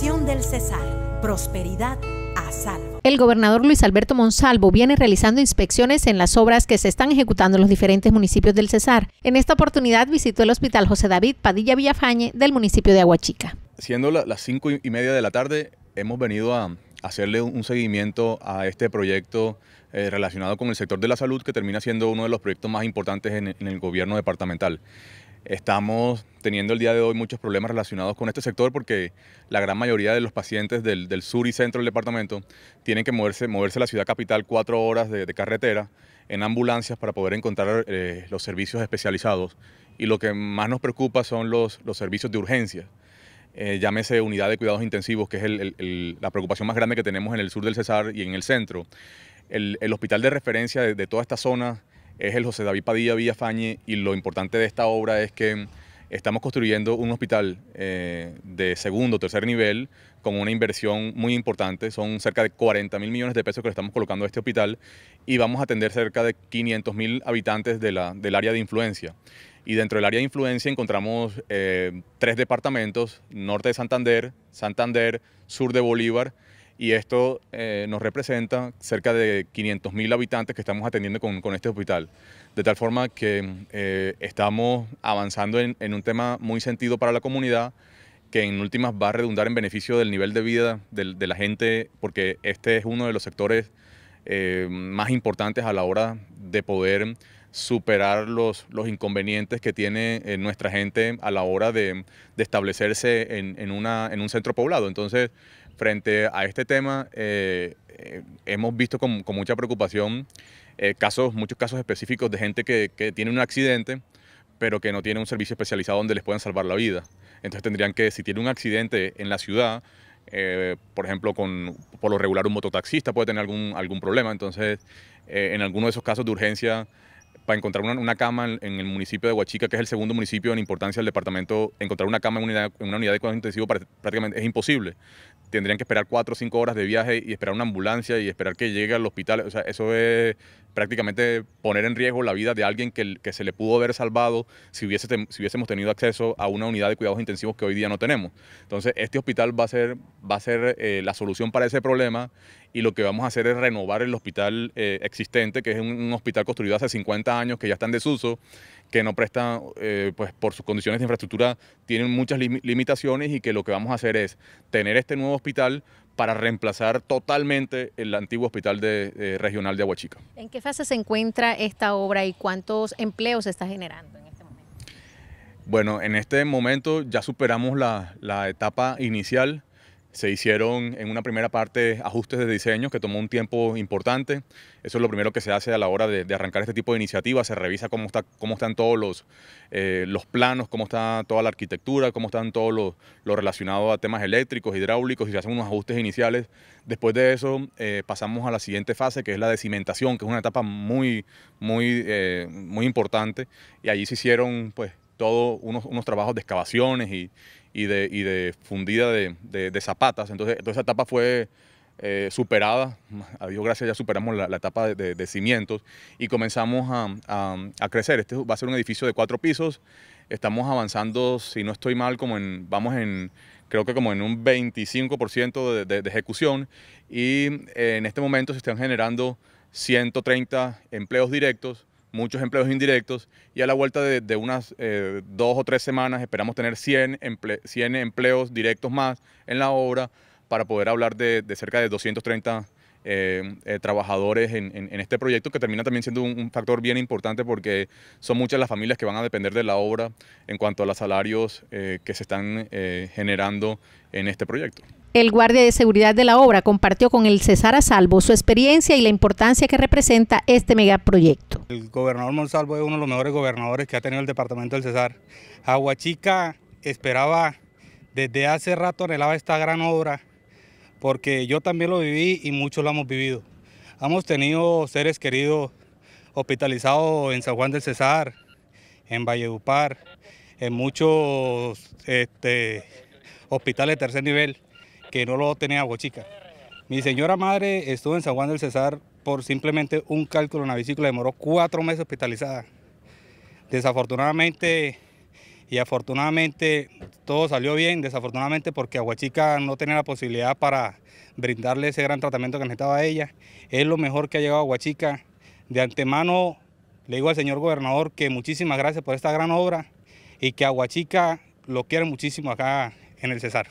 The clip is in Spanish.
del prosperidad a salvo. El gobernador Luis Alberto Monsalvo viene realizando inspecciones en las obras que se están ejecutando en los diferentes municipios del Cesar. En esta oportunidad visitó el Hospital José David Padilla Villafañe del municipio de Aguachica. Siendo las cinco y media de la tarde, hemos venido a hacerle un seguimiento a este proyecto eh, relacionado con el sector de la salud, que termina siendo uno de los proyectos más importantes en el gobierno departamental. Estamos teniendo el día de hoy muchos problemas relacionados con este sector porque la gran mayoría de los pacientes del, sur y centro del departamento tienen que moverse, moverse a la ciudad capital cuatro horas de, carretera en ambulancias para poder encontrar eh, los servicios especializados. Y lo que más nos preocupa son los, los servicios de urgencia. Eh, llámese unidad de cuidados intensivos, que es la preocupación más grande que tenemos en el sur del Cesar y en el centro. El, hospital de referencia de, de toda esta zona es el José David Padilla Villafañe y lo importante de esta obra es que estamos construyendo un hospital eh, de segundo o tercer nivel con una inversión muy importante. Son cerca de 40 mil millones de pesos que le estamos colocando a este hospital y vamos a atender cerca de 500 mil habitantes de la, del área de influencia. Y dentro del área de influencia encontramos eh, tres departamentos, norte de Santander, Santander, sur de Bolívar y esto eh, nos representa cerca de 500.000 habitantes que estamos atendiendo con, este hospital. De tal forma que eh, estamos avanzando en, un tema muy sentido para la comunidad, que en últimas va a redundar en beneficio del nivel de vida de, la gente, porque este es uno de los sectores eh, más importantes a la hora de poder superar los, los inconvenientes que tiene eh, nuestra gente a la hora de, establecerse en, una, en un centro poblado. Entonces, frente a este tema, eh, eh, hemos visto con, mucha preocupación casos, muchos casos específicos de gente que, tiene un accidente, pero que no tiene un servicio especializado donde les puedan salvar la vida. Entonces tendrían que, si tiene un accidente en la ciudad, por ejemplo, con, por lo regular un mototaxista puede tener algún, algún problema. Entonces, en alguno de esos casos de urgencia, para encontrar una, cama en, el municipio de Huachica, que es el segundo municipio en importancia del departamento, encontrar una cama en una, en una unidad de cuidados intensivos prácticamente es imposible. Tendrían que esperar cuatro o cinco horas de viaje y esperar una ambulancia y esperar que llegue al hospital. O sea, eso es prácticamente poner en riesgo la vida de alguien que, que se le pudo haber salvado si, hubiese, si hubiésemos tenido acceso a una unidad de cuidados intensivos que hoy día no tenemos. Entonces, este hospital va a ser, va a ser eh, la solución para ese problema y lo que vamos a hacer es renovar el hospital eh, existente, que es un, hospital construido hace 50 años, que ya está en desuso, que no presta, eh, pues por sus condiciones de infraestructura tienen muchas limitaciones y que lo que vamos a hacer es tener este nuevo hospital para reemplazar totalmente el antiguo hospital eh, regional de Aguachica. ¿En qué fase se encuentra esta obra y cuántos empleos se está generando? En este momento? Bueno, en este momento ya superamos la etapa inicial se hicieron en una primera parte ajustes de diseño que tomó un tiempo importante. Eso es lo primero que se hace a la hora de, arrancar este tipo de iniciativas. Se revisa cómo, está, cómo están todos los, eh, los planos, cómo está toda la arquitectura, cómo están todos los lo, a temas eléctricos, hidráulicos y se hacen unos ajustes iniciales. Después de eso eh, pasamos a la siguiente fase que es la de cimentación, que es una etapa muy, muy, eh, muy importante. Y allí se hicieron pues todos unos, unos trabajos de excavaciones y, y de, fundida de, zapatas. Entonces, toda esa etapa fue eh, superada. A Dios gracias, ya superamos la, la etapa de, cimientos y comenzamos a, crecer. Este va a ser un edificio de cuatro pisos. Estamos avanzando, si no estoy mal, como en, vamos en, creo que como en un 25% de, ejecución. Y eh, en este momento se están generando 130 empleos directos muchos empleos indirectos y a la vuelta de, unas eh, dos o tres semanas esperamos tener 100, 100, empleos directos más en la obra para poder hablar de, de cerca de 230 eh, eh, trabajadores en, este proyecto que termina también siendo un, factor bien importante porque son muchas las familias que van a depender de la obra en cuanto a los salarios eh, que se están generando en este proyecto. El guardia de seguridad de la obra compartió con el César a Salvo su experiencia y la importancia que representa este megaproyecto. El gobernador Monsalvo es uno de los mejores gobernadores que ha tenido el departamento del Cesar. Aguachica esperaba, desde hace rato anhelaba esta gran obra porque yo también lo viví y muchos lo hemos vivido. Hemos tenido seres queridos hospitalizados en San Juan del Cesar, en Valledupar, en muchos este, hospitales de tercer nivel que no lo tenía Bochica. Mi señora madre estuvo en San Juan del Cesar por simplemente un cálculo en la bicicleta... demoró cuatro meses hospitalizada. Desafortunadamente y afortunadamente todo salió bien, desafortunadamente porque Aguachica no tenía la posibilidad para brindarle ese gran tratamiento que necesitaba ella. Es lo mejor que ha llegado a Aguachica. De antemano le digo al señor gobernador que muchísimas gracias por esta gran obra y que Aguachica lo quiere muchísimo acá en el Cesar.